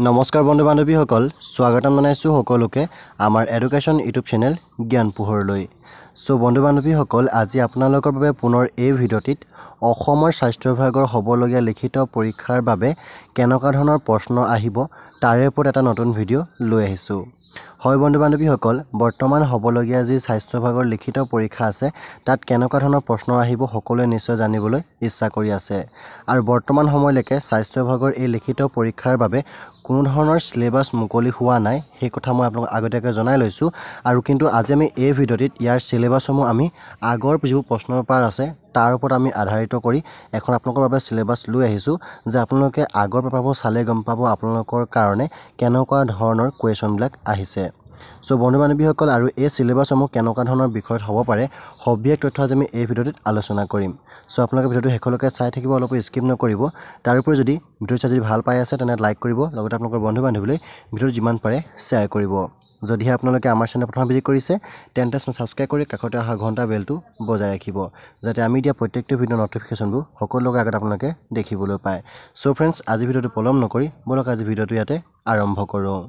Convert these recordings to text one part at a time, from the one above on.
নমস্কাৰ বন্ধু বান্ধৱীসকল স্বাগতম জনাইছোঁ সকলোকে আমাৰ এডুকেশ্যন ইউটিউব চেনেল জ্ঞান পোহৰলৈ চ' বন্ধু বান্ধৱীসকল আজি আপোনালোকৰ বাবে পুনৰ এই ভিডিঅ'টিত অসমৰ স্বাস্থ্য বিভাগৰ হ'বলগীয়া লিখিত পৰীক্ষাৰ বাবে কেনেকুৱা ধৰণৰ প্ৰশ্ন আহিব তাৰে ওপৰত এটা নতুন ভিডিঅ' লৈ আহিছোঁ হয় বন্ধু বান্ধৱীসকল বৰ্তমান হ'বলগীয়া যি স্বাস্থ্য বিভাগৰ লিখিত পৰীক্ষা আছে তাত কেনেকুৱা ধৰণৰ প্ৰশ্ন আহিব সকলোৱে নিশ্চয় জানিবলৈ ইচ্ছা কৰি আছে আৰু বৰ্তমান সময়লৈকে স্বাস্থ্য বিভাগৰ এই লিখিত পৰীক্ষাৰ বাবে কোনো ধৰণৰ চিলেবাছ মুকলি হোৱা নাই সেই কথা মই আপোনালোকক আগতীয়াকৈ জনাই লৈছোঁ আৰু কিন্তু আজি আমি এই ভিডিঅ'টিত ইয়াৰ আৰু চিলেবাছসমূহ আমি আগৰ যিবোৰ প্ৰশ্নপাৰ আছে তাৰ ওপৰত আমি আধাৰিত কৰি এখন আপোনালোকৰ বাবে চিলেবাছ লৈ আহিছোঁ যে আপোনালোকে আগৰ পেপাৰবোৰ চালে গম পাব আপোনালোকৰ কাৰণে কেনেকুৱা ধৰণৰ কুৱেশ্যনবিলাক আহিছে চ' বন্ধু বান্ধৱীসকল আৰু এই চিলেবাছসমূহ কেনেকুৱা ধৰণৰ বিষয়ত হ'ব পাৰে সবিশেষ তথ্য আজি আমি এই ভিডিঅ'টোত আলোচনা কৰিম চ' আপোনালোকে ভিডিঅ'টো শেষলৈকে চাই থাকিব অলপো স্কিপ নকৰিব তাৰোপৰি যদি ভিডিঅ' চাই যদি ভাল পাই আছে তেনে লাইক কৰিব লগতে আপোনালোকৰ বন্ধু বান্ধৱীলৈ ভিডিঅ'টো যিমান পাৰে শ্বেয়াৰ কৰিব যদিহে আপোনালোকে আমাৰ চেনেল প্ৰথম ভিজিট কৰিছে তেন্তে চেনেল ছাবস্ক্ৰাইব কৰি কাষতে অহা ঘণ্টা বেলটো বজাই ৰাখিব যাতে আমি দিয়া প্ৰত্যেকটো ভিডিঅ' নটিফিকেশ্যনবোৰ সকলোকে আগত আপোনালোকে দেখিবলৈ পায় চ' ফ্ৰেণ্ডছ আজি ভিডিঅ'টো পলম নকৰি ব'লক আজি ভিডিঅ'টো ইয়াতে আৰম্ভ কৰোঁ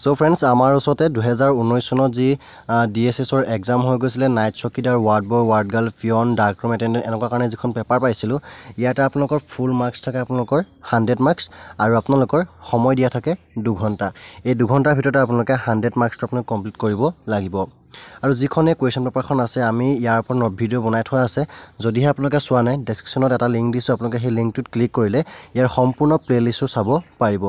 চ' ফ্ৰেণ্ডছ আমাৰ ওচৰতে দুহেজাৰ ঊনৈছ চনত যি ডি এছ এছৰ এক্সাম হৈ গৈছিলে নাইট চকীদাৰ ward boy ward girl peon dark room attendant এনেকুৱা কাৰণে যিখন পেপাৰ পাইছিলোঁ ইয়াতে আপোনালোকৰ ফুল মাৰ্কছ থাকে আপোনালোকৰ হাণ্ড্ৰেড মাৰ্কছ আৰু আপোনালোকৰ সময় দিয়া থাকে দুঘণ্টা এই দুঘণ্টাৰ ভিতৰতে আপোনালোকে হাণ্ড্ৰেড মাৰ্কছটো আপোনালোকে কমপ্লিট কৰিব লাগিব আৰু যিখনে কুৱেশ্যন পেপাৰখন আছে আমি ইয়াৰ ওপৰত ভিডিঅ' বনাই থোৱা আছে যদিহে আপোনালোকে চোৱা নাই ডেছক্ৰিপশ্যনত এটা লিংক দিছোঁ আপোনালোকে সেই লিংকটোত ক্লিক কৰিলে ইয়াৰ সম্পূৰ্ণ প্লে'লিষ্টো চাব পাৰিব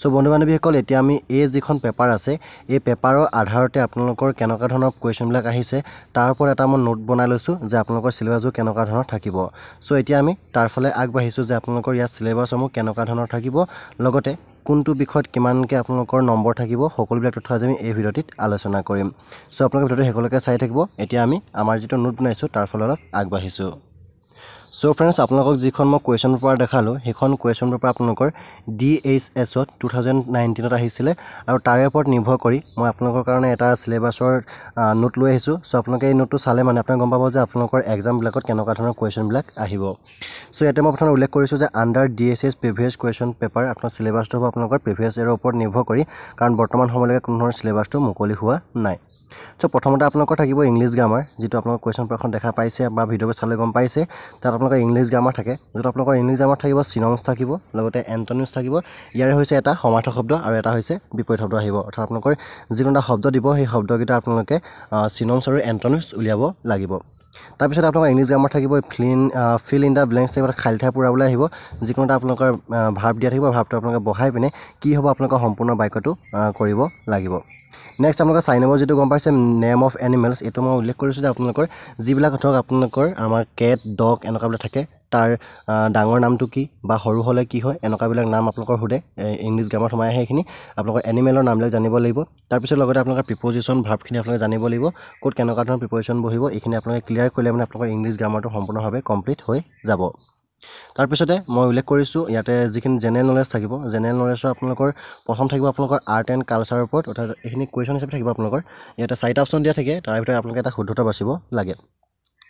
চ' বন্ধু বান্ধৱীসকল এতিয়া আমি এই যিখন পেপাৰ আছে এই পেপাৰৰ আধাৰতে আপোনালোকৰ কেনেকুৱা ধৰণৰ কুৱেশ্যনবিলাক আহিছে তাৰ ওপৰত এটা মই নোট বনাই লৈছোঁ যে আপোনালোকৰ চিলেবাছবোৰ কেনেকুৱা ধৰণৰ থাকিব চ' এতিয়া আমি তাৰফালে আগবাঢ়িছোঁ যে আপোনালোকৰ ইয়াত চিলেবাছসমূহ কেনেকুৱা ধৰণৰ থাকিব লগতে কোনটো বিষয়ত কিমানকৈ আপোনালোকৰ নম্বৰ থাকিব সকলোবিলাক তথ্য আজি আমি এই ভিডিঅ'টিত আলোচনা কৰিম চ' আপোনালোকে ভিডিঅ'টো শেষলৈকে চাই থাকিব এতিয়া আমি আমাৰ যিটো নোট বনাইছোঁ তাৰ ফালে অলপ আগবাঢ়িছোঁ চ' ফ্ৰেণ্ডছ আপোনালোকক যিখন মই কুৱেশ্যন পেপাৰ দেখালোঁ সেইখন কুৱেশ্যন পেপাৰ আপোনালোকৰ ডি এইচ এছত টু থাউজেণ্ড নাইণ্টিনত আহিছিলে আৰু তাৰে ওপৰত নিৰ্ভৰ কৰি মই আপোনালোকৰ কাৰণে এটা চিলেবাছৰ নোট লৈ আহিছোঁ চ' আপোনালোকে এই নোটটো চালে মানে আপোনালোকে গম পাব যে আপোনালোকৰ একজামবিলাকত কেনেকুৱা ধৰণৰ কুৱেশ্যনবিলাক আহিব চ' ইয়াতে মই প্ৰথমে উল্লেখ কৰিছোঁ যে under D S S previous question paper আপোনাৰ চিলেবাছটো হ'ব আপোনালোকৰ প্ৰিভিয়াছ ইয়েৰৰ ওপৰত নিৰ্ভৰ কৰি কাৰণ বৰ্তমান সময়লৈকে কোনো ধৰণৰ চিলেবাছটো মুকলি হোৱা নাই চ' প্ৰথমতে আপোনালোকৰ থাকিব ইংলিছ গ্ৰামাৰ যিটো আপোনালোকৰ কুৱেশ্যন পেপাৰখন দেখা পাইছে বা ভিডিঅ'বোৰ চালে গম পাইছে তাত আপোনালোকৰ ইংলিছ গ্ৰামাৰ থাকে য'ত আপোনালোকৰ ইংলিছ গ্ৰামাৰ থাকিব চিনংছ থাকিব লগতে এণ্টনিউছ থাকিব ইয়াৰে হৈছে এটা সমাৰ্থ শব্দ আৰু এটা হৈছে বিপৰীত শব্দ আহিব অৰ্থাৎ আপোনালোকৰ যিকোনো এটা শব্দ দিব সেই শব্দকেইটা আপোনালোকে চিনংছ আৰু এণ্টনিউছ উলিয়াব লাগিব তাৰপিছত আপোনালোকৰ ইংলিছ গ্ৰামাৰ থাকিব filling fill in the blanks থাকিব খালী ঠাই পূৰাবলৈ আহিব যিকোনো এটা আপোনালোকৰ ভাৱ দিয়া থাকিব ভাৱটো আপোনালোকে বহাই পিনে কি হ'ব আপোনালোকৰ সম্পূৰ্ণ বাক্যটো কৰিব লাগিব নেক্সট আপোনালোকৰ চাই নম্বৰ যিটো গম পাইছে নেম অফ এনিমেলছ এইটো মই উল্লেখ কৰিছোঁ যে আপোনালোকৰ যিবিলাক ধৰক আপোনালোকৰ আমাৰ কেট ডগ এনেকুৱাবিলাক থাকে তাৰ ডাঙৰ নামটো কি বা সৰু হ'লে কি হয় এনেকুৱাবিলাক নাম আপোনালোকৰ সোধে ইংলিছ গ্ৰামাৰত সোমাই আহে সেইখিনি আপোনালোকৰ এনিমেলৰ নামবিলাক জানিব লাগিব তাৰপিছত লগতে আপোনালোকৰ প্ৰিপজিশ্যন ভাৱখিনি আপোনালোকে জানিব লাগিব ক'ত কেনেকুৱা ধৰণৰ প্ৰিপজিশ্যন বহিব এইখিনি আপোনালোকে ক্লিয়াৰ কৰিলে মানে আপোনালোকৰ ইংলিছ গ্ৰামাৰটো সম্পূৰ্ণভাৱে কমপ্লিট হৈ যাব তাৰপিছতে মই উল্লেখ কৰিছোঁ ইয়াতে যিখিনি জেনেৰেল নলেজ থাকিব জেনেৰেল নলেজৰ আপোনালোকৰ প্ৰথম থাকিব আপোনালোকৰ আৰ্ট এণ্ড কালচাৰৰ ওপৰত অৰ্থাৎ এইখিনি কুৱেশ্যন হিচাপে থাকিব আপোনালোকৰ ইয়াতে চাৰিটা অপশ্যন দিয়া থাকে তাৰ ভিতৰত আপোনালোকে এটা শুদ্ধতা বাচিব লাগে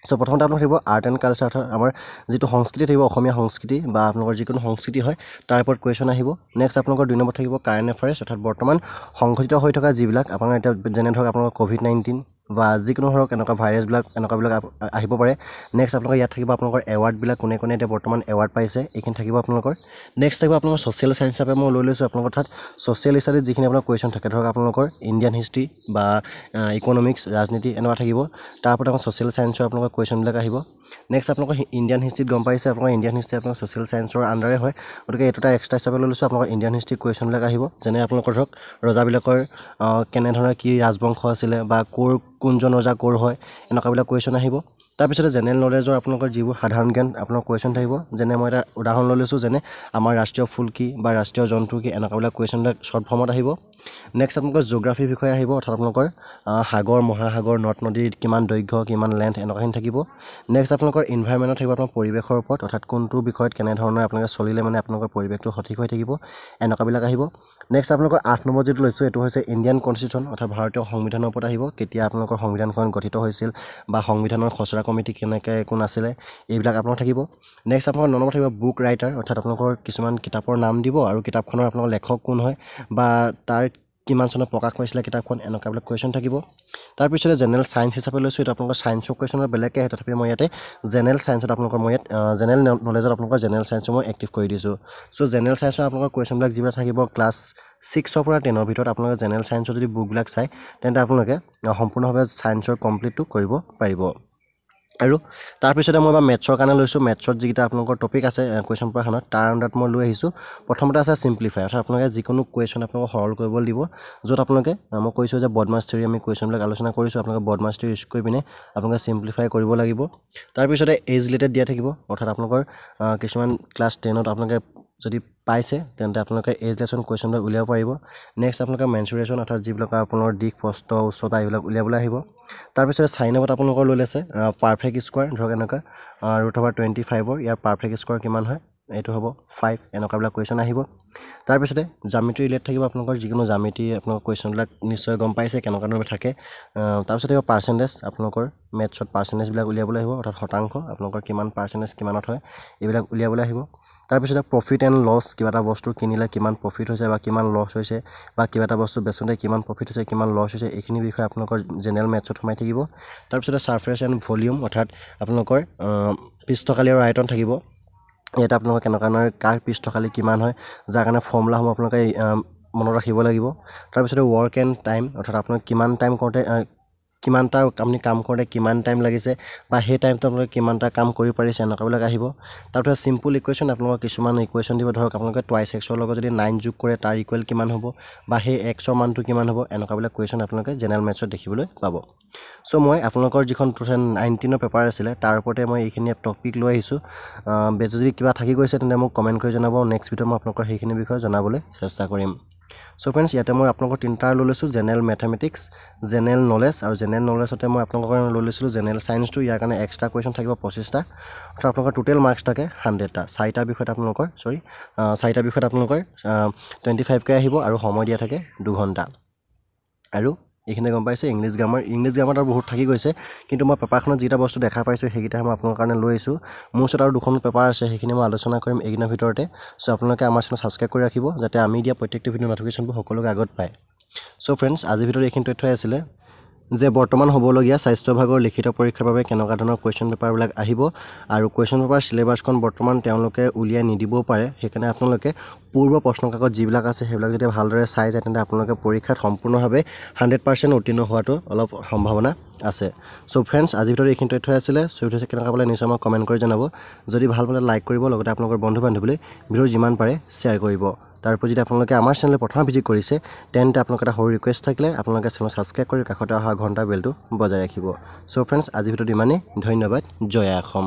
চ' প্ৰথমতে আপোনাৰ থাকিব আৰ্ট এণ্ড কালচাৰ অৰ্থাৎ আমাৰ যিটো সংস্কৃতি থাকিব অসমীয়া সংস্কৃতি বা আপোনালোকৰ যিকোনো সংস্কৃতি হয় তাৰ ওপৰত কুৱেশ্যন আহিব নেক্সট আপোনালোকৰ দুই নম্বৰ থাকিব কাৰেণ্ট এফেয়াৰ্ছ অৰ্থাৎ বৰ্তমান সংঘটিত হৈ থকা যিবিলাক আপোনাৰ এতিয়া যেনে ধৰক আপোনালোকৰ ক'ভিড নাইণ্টিন বা যিকোনো ধৰক এনেকুৱা ভাইৰাছবিলাক এনেকুৱাবিলাক আহিব পাৰে নেক্সট আপোনালোকৰ ইয়াত থাকিব আপোনালোকৰ এৱাৰ্ডবিলাক কোনে কোনে এতিয়া বৰ্তমান এৱাৰ্ড পাইছে এইখিনি থাকিব আপোনালোকৰ নেক্সট থাকিব আপোনালোকৰ ছ'চিয়েল চায়েন্স হিচাপে মই লৈ লৈছোঁ আপোনালোকৰ অৰ্থাৎ ছ'চিয়েল ষ্টাডিজ যিখিনি আপোনাৰ কুৱেশ্যন থাকে ধৰক আপোনালোকৰ ইণ্ডিয়ান হিষ্ট্ৰী বা ইকনমিক্স ৰাজনীতি এনেকুৱা থাকিব তাৰ ওপৰত আপোনাৰ ছ'চিয়েল চায়েন্সৰ আপোনালোকৰ কুৱেশ্যনবিলাক আহিব নেক্সট আপোনালোকৰ ইণ্ডিয়ান হিষ্ট্ৰীত গম পাইছে আপোনালোকৰ ইণ্ডিয়ান হিষ্ট্ৰী আপোনালোকৰ ছ'চিয়েল চায়েন্সৰ আণ্ডাৰে হয় গতিকে এইটো এটা এক্সট্ৰা হিচাপে লৈ লৈছোঁ আপোনালোকৰ ইণ্ডিয়ান হিষ্ট্ৰী কুৱেশ্যনবিলাক আহিব যেনে আপোনালোকৰ ধৰক ৰজাবিলাকৰ কেনেধৰণৰ কি ৰাজবংশ আছিলে বা ক'ৰ কোনজন ৰজা ক'ৰ হয় এনেকুৱাবিলাক কুৱেশ্যন আহিব তাৰপিছতে জেনেৰেল নলেজৰ আপোনালোকৰ যিবোৰ সাধাৰণ জ্ঞান আপোনাৰ কুৱেশ্যন থাকিব যেনে মই এটা উদাহৰণ লৈ লৈছোঁ যেনে আমাৰ ৰাষ্ট্ৰীয় ফুল কি বা ৰাষ্ট্ৰীয় জন্তু কি এনেকুৱাবিলাক কুৱেশ্যনবিলাক শ্বৰ্ট ফৰ্মত আহিব নেক্সট আপোনালোকৰ জিঅগ্ৰাফীৰ বিষয়ে আহিব অৰ্থাৎ আপোনালোকৰ সাগৰ মহাসাগৰ নদ নদীত কিমান দৈৰ্ঘ্য কিমান লেন্থ এনেকুৱাখিনি থাকিব নেক্সট আপোনালোকৰ ইনভাইৰমেণ্টত থাকিব আপোনাৰ পৰিৱেশৰ ওপৰত অৰ্থাৎ কোনটো বিষয়ত কেনেধৰণে আপোনালোকে চলিলে মানে আপোনালোকৰ পৰিৱেশটো সঠিক হৈ থাকিব এনেকুৱাবিলাক আহিব নেক্সট আপোনালোকৰ আঠ নম্বৰ যিটো লৈছোঁ এইটো হৈছে ইণ্ডিয়ান কনষ্টিটিউশ্যন অৰ্থাৎ ভাৰতীয় সংবিধানৰ ওপৰত আহিব কেতিয়া আপোনালোকৰ সংবিধানখন গঠিত হৈছিল বা সংবিধানৰ খচৰা কিবা কমিটি কেনেকৈ কোন আছিলে এইবিলাক আপোনাৰ থাকিব নেক্সট আপোনাৰ নম্বৰ থাকিব বুক ৰাইটাৰ অৰ্থাৎ আপোনালোকৰ কিছুমান কিতাপৰ নাম দিব আৰু কিতাপখনৰ আপোনালোকৰ লেখক কোন হয় বা তাৰ কিমান চনত প্ৰকাশ কৰিছিলে কিতাপখন এনেকুৱাবিলাক কুৱেশ্যন থাকিব তাৰপিছতে জেনেৰেল চায়েন্স হিচাপে লৈছোঁ এইটো আপোনালোকৰ চায়েন্সৰ কুৱেশ্যনৰ বেলেগকৈ আহে তথাপি মই ইয়াতে জেনেৰেল চায়েন্সত আপোনালোকৰ মই ইয়াত জেনেৰেল নলেজত আপোনালোকৰ জেনেৰেল চায়েন্সো মই এক্টিভ কৰি দিছোঁ চ' জেনেৰেল চায়েন্সৰ আপোনালোকৰ কুৱেশ্যনবিলাক যিবিলাক থাকিব ক্লাছ ছিক্সৰ পৰা টেনৰ ভিতৰত আপোনালোকে জেনেৰেল চায়েন্সৰ যদি বুকবিলাক চায় তেন্তে আপোনালোকে সম্পূৰ্ণভাৱে চায়েন্সৰ কমপ্লিটটো কৰিব পাৰিব আৰু তাৰপিছতে মই এবাৰ মেথছৰ কাৰণে লৈছোঁ মেথছত যিকেইটা আপোনালোকৰ টপিক আছে কুৱেশ্যন পেপাৰখনত তাৰ আণ্ডাৰত মই লৈ আহিছোঁ প্ৰথমতে আছে ছিম্প্লিফাই অৰ্থাৎ আপোনালোকে যিকোনো কুৱেশ্যন আপোনালোকে সৰল কৰিব দিব য'ত আপোনালোকে মই কৈছোঁ যে বদমাষ্টৰী আমি কুৱেশ্যনবিলাক আলোচনা কৰিছোঁ আপোনালোকে বদমাষ্টৰী ইউজ কৰি পিনে আপোনালোকে ছিম্প্লিফাই কৰিব লাগিব তাৰপিছতে এজ ৰিলেটেড দিয়া থাকিব অৰ্থাৎ আপোনালোকৰ কিছুমান ক্লাছ টেনত আপোনালোকে যদি পাইছে তেন্তে আপোনালোকে এজ লেচন কুৱেশ্যনবিলাক উলিয়াব পাৰিব নেক্সট আপোনালোকে মেনচুৰেশ্যন অৰ্থাৎ যিবিলাক আপোনাৰ দিশ প্ৰস্ত উচ্চতা এইবিলাক উলিয়াবলৈ আহিব তাৰপিছত চাই নম্বৰত আপোনালোকৰ লৈ লৈছে পাৰফেক্ট স্কোৱাৰ ধৰক এনেকুৱা ৰুট অভাৰ টুৱেণ্টি ফাইভৰ ইয়াৰ পাৰফেক্ট স্কোৱাৰ কিমান হয় এইটো হ'ব ফাইভ এনেকুৱাবিলাক কুৱেশ্যন আহিব তাৰপিছতে জামিটি ৰিলেট থাকিব আপোনালোকৰ যিকোনো জামিটি আপোনালোকৰ কুৱেশ্যনবিলাক নিশ্চয় গম পাইছে কেনেকুৱা ধৰণৰ থাকে তাৰপিছত থাকিব পাৰ্চেণ্টেজ আপোনালোকৰ মেথছত পাৰ্চেণ্টেজবিলাক উলিয়াবলৈ আহিব অৰ্থাৎ শতাংশ আপোনালোকৰ কিমান পাৰ্চেণ্টেজ কিমানত হয় এইবিলাক উলিয়াবলৈ আহিব তাৰপিছতে প্ৰফিট এণ্ড লছ কিবা এটা বস্তু কিনিলে কিমান প্ৰফিট হৈছে বা কিমান লছ হৈছে বা কিবা এটা বস্তু বেচোঁতে কিমান প্ৰফিট হৈছে কিমান লছ হৈছে এইখিনি বিষয়ে আপোনালোকৰ জেনেৰেল মেথছত সোমাই থাকিব তাৰপিছতে ছাৰ্ফেচ এণ্ড ভলিউম অৰ্থাৎ আপোনালোকৰ পৃষ্ঠকালীয় আয়তন থাকিব ইয়াত আপোনালোকৰ কেনেকুৱা ধৰণৰ কাৰ পৃষ্ঠখালী কিমান হয় যাৰ কাৰণে ফৰ্মুলাসমূহ আপোনালোকে মনত ৰাখিব লাগিব তাৰপিছতে ৱৰ্ক এণ্ড টাইম অৰ্থাৎ আপোনালোকে কিমান টাইম কৰোঁতে কিমানটা আপুনি কাম কৰোঁতে কিমান টাইম লাগিছে বা সেই টাইমটো আপোনালোকে কিমানটা কাম কৰি পাৰিছে এনেকুৱাবিলাক আহিব তাৰপিছত চিম্পল ইকুৱেশ্যন আপোনালোকৰ কিছুমান ইকুৱেশ্যন দিব ধৰক আপোনালোকে টুৱাইচ এক্সৰ লগত যদি নাইন যোগ কৰে তাৰ ইকুৱেল কিমান হ'ব বা সেই এক্সৰ মানটো কিমান হ'ব এনেকুৱাবিলাক কুৱেশ্যন আপোনালোকে জেনেৰেল মেথছত দেখিবলৈ পাব চ' মই আপোনালোকৰ যিখন টু থাউজেণ্ড নাইণ্টিনৰ পেপাৰ আছিলে তাৰ ওপৰতে মই এইখিনি টপিক লৈ আহিছোঁ বেজ যদি কিবা থাকি গৈছে তেন্তে মোক কমেণ্ট কৰি জনাব নেক্সট ভিডিঅ' মই আপোনালোকৰ সেইখিনি বিষয়ে জনাবলৈ চেষ্টা কৰিম চ' ফ্ৰেণ্ডছ ইয়াতে মই আপোনালোকৰ তিনিটাৰ লৈ লৈছোঁ জেনেৰেল মেথমেটিক্স জেনেৰেল নলেজ আৰু জেনেৰেল নলেজতে মই আপোনালোকৰ কাৰণে লৈ লৈছিলোঁ জেনেৰেল চায়েন্সটো ইয়াৰ কাৰণে এক্সট্ৰা কুৱেশ্যন থাকিব পঁচিছটা অৰ্থাৎ আপোনালোকৰ টোটেল মাৰ্কছ থাকে হাণ্ড্ৰেডটা চাৰিটা বিষয়ত আপোনালোকৰ চৰি চাৰিটা বিষয়ত আপোনালোকৰ টুৱেণ্টি ফাইভকৈ আহিব আৰু সময় দিয়া থাকে দুঘণ্টা আৰু এইখিনি গম পাইছে ইংলিছ গ্ৰামাৰ ইংলিছ গ্ৰামাৰ বহুত থাকি গৈছে কিন্তু মই পেপাৰখনত যিকেইটা বস্তু দেখা পাইছোঁ সেইকেইটা মই আপোনাৰ কাৰণে লৈ আহিছোঁ মোৰ ওচৰত আৰু দুখন পেপাৰ আছে সেইখিনি মই আলোচনা কৰিম এইকেইদিনৰ ভিতৰতে চ' আপোনালোকে আমাৰ চেনেল ছাবস্ক্ৰাইব কৰি ৰাখিব যাতে আমি দিয়া প্ৰত্যেকটো ভিডিঅ' নটিফিকেশ্যনবোৰ সকলোকে আগত পায় চ' ফ্ৰেণ্ডছ আজিৰ ভিতৰত এইখিনি তথ্যই আছিলে যে বৰ্তমান হ'বলগীয়া স্বাস্থ্যভাগৰ লিখিত পৰীক্ষাৰ বাবে কেনেকুৱা ধৰণৰ কুৱেশ্যন পেপাৰবিলাক আহিব আৰু কুৱেশ্যন পেপাৰ চিলেবাছখন বৰ্তমান তেওঁলোকে উলিয়াই নিদিবও পাৰে সেইকাৰণে আপোনালোকে পূৰ্ব কাকত যিবিলাক আছে সেইবিলাক যদি ভালদৰে চাই যায় তেন্তে আপোনালোকে পৰীক্ষাত সম্পূৰ্ণভাৱে হাণ্ড্ৰেড পাৰ্চেণ্ট উত্তীৰ্ণ হোৱাটো অলপ সম্ভাৱনা আছে চ' ফ্ৰেণ্ডছ আজিৰ ভিতৰত এইখিনি তথ্য আছিলে চ' ভিডিঅ' কেনেকুৱা পালে নিশ্চয় মই কমেণ্ট কৰি জনাব যদি ভাল পালে লাইক কৰিব লগতে আপোনালোকৰ বন্ধু বান্ধৱীলৈ ভিডিঅ' যিমান পাৰে শ্বেয়াৰ কৰিব তাৰ উপৰি যদি আপোনালোকে আমাৰ চেনেল প্ৰথম ভিজিট কৰিছে তেন্তে আপোনালোকে এটা সৰু ৰিকুৱেষ্ট থাকিলে আপোনালোকে চেনেল ছাবস্ক্ৰাইব কৰি কাষতে অহা ঘণ্টা বেলটো বজাই ৰাখিব চ' ফ্ৰেণ্ডছ আজিৰ ভিতৰত ইমানেই ধন্যবাদ জয় অসম